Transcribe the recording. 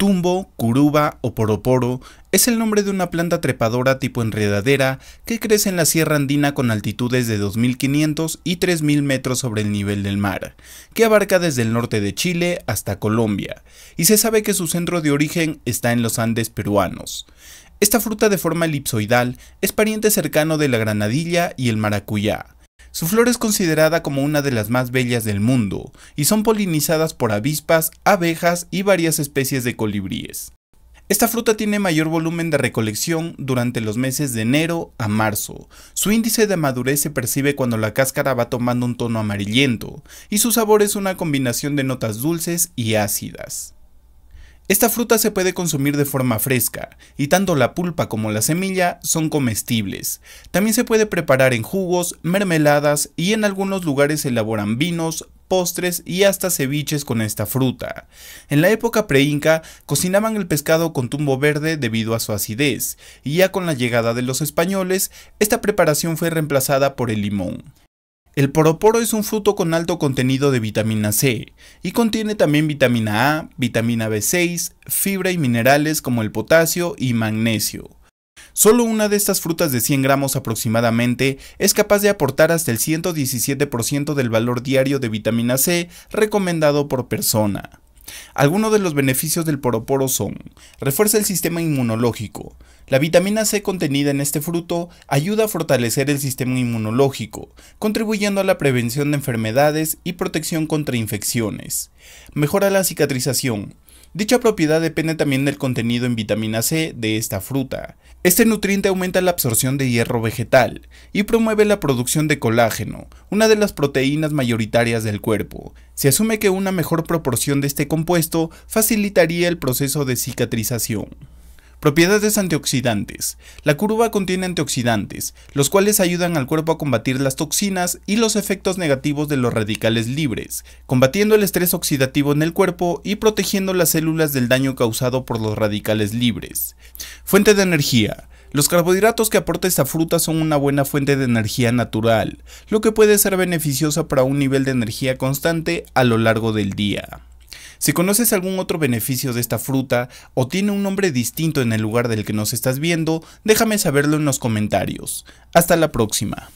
Tumbo, curuba o poroporo es el nombre de una planta trepadora tipo enredadera que crece en la sierra andina con altitudes de 2500 y 3000 metros sobre el nivel del mar, que abarca desde el norte de Chile hasta Colombia, y se sabe que su centro de origen está en los Andes peruanos. Esta fruta de forma elipsoidal es pariente cercano de la granadilla y el maracuyá su flor es considerada como una de las más bellas del mundo y son polinizadas por avispas, abejas y varias especies de colibríes. Esta fruta tiene mayor volumen de recolección durante los meses de enero a marzo. Su índice de madurez se percibe cuando la cáscara va tomando un tono amarillento y su sabor es una combinación de notas dulces y ácidas. Esta fruta se puede consumir de forma fresca, y tanto la pulpa como la semilla son comestibles. También se puede preparar en jugos, mermeladas y en algunos lugares elaboran vinos, postres y hasta ceviches con esta fruta. En la época preinca cocinaban el pescado con tumbo verde debido a su acidez, y ya con la llegada de los españoles, esta preparación fue reemplazada por el limón. El poroporo es un fruto con alto contenido de vitamina C y contiene también vitamina A, vitamina B6, fibra y minerales como el potasio y magnesio. Solo una de estas frutas de 100 gramos aproximadamente es capaz de aportar hasta el 117% del valor diario de vitamina C recomendado por persona. Algunos de los beneficios del poroporo son, refuerza el sistema inmunológico. La vitamina C contenida en este fruto ayuda a fortalecer el sistema inmunológico, contribuyendo a la prevención de enfermedades y protección contra infecciones. Mejora la cicatrización. Dicha propiedad depende también del contenido en vitamina C de esta fruta. Este nutriente aumenta la absorción de hierro vegetal y promueve la producción de colágeno, una de las proteínas mayoritarias del cuerpo. Se asume que una mejor proporción de este compuesto facilitaría el proceso de cicatrización. Propiedades antioxidantes. La curva contiene antioxidantes, los cuales ayudan al cuerpo a combatir las toxinas y los efectos negativos de los radicales libres, combatiendo el estrés oxidativo en el cuerpo y protegiendo las células del daño causado por los radicales libres. Fuente de energía. Los carbohidratos que aporta esta fruta son una buena fuente de energía natural, lo que puede ser beneficiosa para un nivel de energía constante a lo largo del día. Si conoces algún otro beneficio de esta fruta o tiene un nombre distinto en el lugar del que nos estás viendo, déjame saberlo en los comentarios. Hasta la próxima.